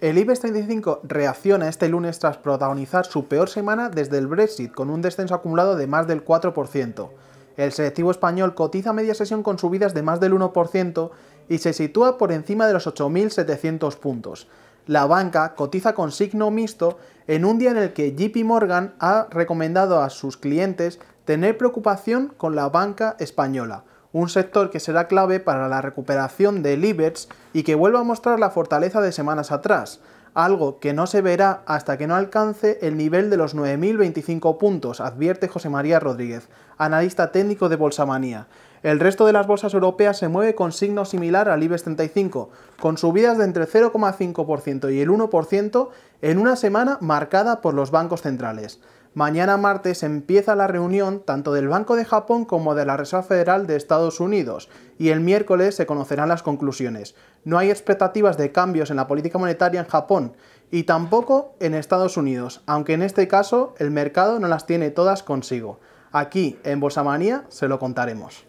El IBEX 35 reacciona este lunes tras protagonizar su peor semana desde el Brexit, con un descenso acumulado de más del 4%. El selectivo español cotiza media sesión con subidas de más del 1% y se sitúa por encima de los 8.700 puntos. La banca cotiza con signo mixto en un día en el que JP Morgan ha recomendado a sus clientes tener preocupación con la banca española un sector que será clave para la recuperación de IBEX y que vuelva a mostrar la fortaleza de semanas atrás, algo que no se verá hasta que no alcance el nivel de los 9.025 puntos, advierte José María Rodríguez, analista técnico de Bolsamanía. El resto de las bolsas europeas se mueve con signo similar al IBEX 35, con subidas de entre 0,5% y el 1% en una semana marcada por los bancos centrales. Mañana martes empieza la reunión tanto del Banco de Japón como de la Reserva Federal de Estados Unidos y el miércoles se conocerán las conclusiones. No hay expectativas de cambios en la política monetaria en Japón y tampoco en Estados Unidos, aunque en este caso el mercado no las tiene todas consigo. Aquí en Manía, se lo contaremos.